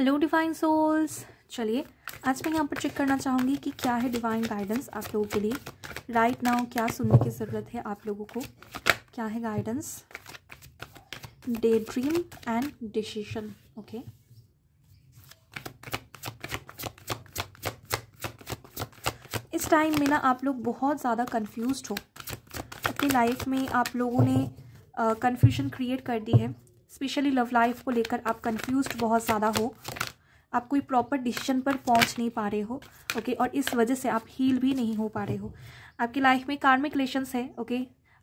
hello divine souls चलिए आज मैं यहाँ पर चेक करना चाहूँगी कि क्या है डिवाइन गाइडेंस आप लोगों के लिए राइट right नाउ क्या सुनने की ज़रूरत है आप लोगों को क्या है guidance daydream and decision okay इस टाइम में ना आप लोग बहुत ज़्यादा कन्फ्यूज हो अपनी लाइफ में आप लोगों ने कन्फ्यूजन uh, क्रिएट कर दी है स्पेशली लव लाइफ को लेकर आप कंफ्यूज बहुत ज़्यादा हो आप कोई प्रॉपर डिसीजन पर पहुंच नहीं पा रहे हो ओके और इस वजह से आप हील भी नहीं हो पा रहे हो आपकी लाइफ में कार्मिक रिलेशंस है ओके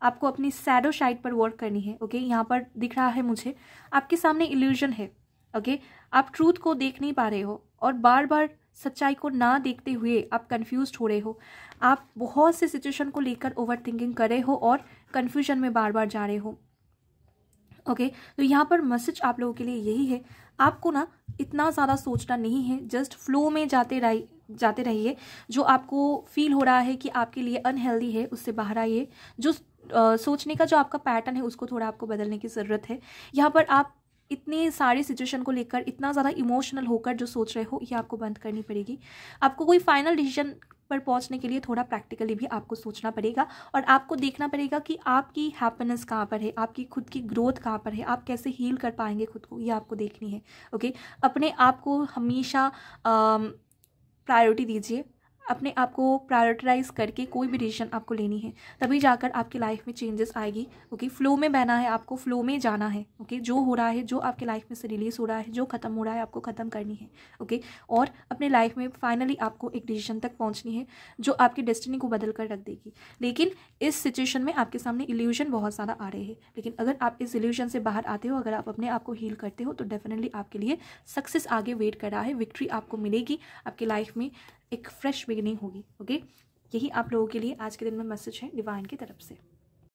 आपको अपनी सैडो साइड पर वर्क करनी है ओके यहाँ पर दिख रहा है मुझे आपके सामने इल्यूजन है ओके आप ट्रूथ को देख नहीं पा रहे हो और बार बार सच्चाई को ना देखते हुए आप कन्फ्यूज हो रहे हो आप बहुत से सिचुएशन को लेकर ओवर थिंकिंग कर रहे हो और कन्फ्यूजन में बार बार जा रहे हो ओके तो यहाँ पर मैसेज आप लोगों के लिए यही है आपको ना इतना ज़्यादा सोचना नहीं है जस्ट फ्लो में जाते रह जाते रहिए जो आपको फील हो रहा है कि आपके लिए अनहेल्दी है उससे बाहर आइए जो आ, सोचने का जो आपका पैटर्न है उसको थोड़ा आपको बदलने की ज़रूरत है यहाँ पर आप इतनी सारी सिचुएशन को लेकर इतना ज़्यादा इमोशनल होकर जो सोच रहे हो ये आपको बंद करनी पड़ेगी आपको कोई फाइनल डिसीजन पर पहुंचने के लिए थोड़ा प्रैक्टिकली भी आपको सोचना पड़ेगा और आपको देखना पड़ेगा कि आपकी हैप्पीनेस कहाँ पर है आपकी खुद की ग्रोथ कहाँ पर है आप कैसे हील कर पाएंगे खुद को ये आपको देखनी है ओके अपने आप को हमेशा प्रायोरिटी दीजिए अपने आप को प्रायोरिटाइज करके कोई भी डिसीजन आपको लेनी है तभी जाकर आपकी लाइफ में चेंजेस आएगी ओके फ्लो में बहना है आपको फ्लो में जाना है ओके जो हो रहा है जो आपके लाइफ में से रिलीज़ हो रहा है जो ख़त्म हो रहा है आपको ख़त्म करनी है ओके और अपने लाइफ में फाइनली आपको एक डिसीजन तक पहुँचनी है जो आपकी डेस्टिनी को बदल कर रख देगी लेकिन इस सिचुएशन में आपके सामने इल्यूजन बहुत ज़्यादा आ रहे हैं लेकिन अगर आप इस इल्यूजन से बाहर आते हो अगर आप अपने आप को हील करते हो तो डेफिनेटली आपके लिए सक्सेस आगे वेट कर रहा है विक्ट्री आपको मिलेगी आपकी लाइफ में एक फ्रेश बिगिनिंग होगी ओके यही आप लोगों के लिए आज के दिन में मैसेज है डिवाइन की तरफ से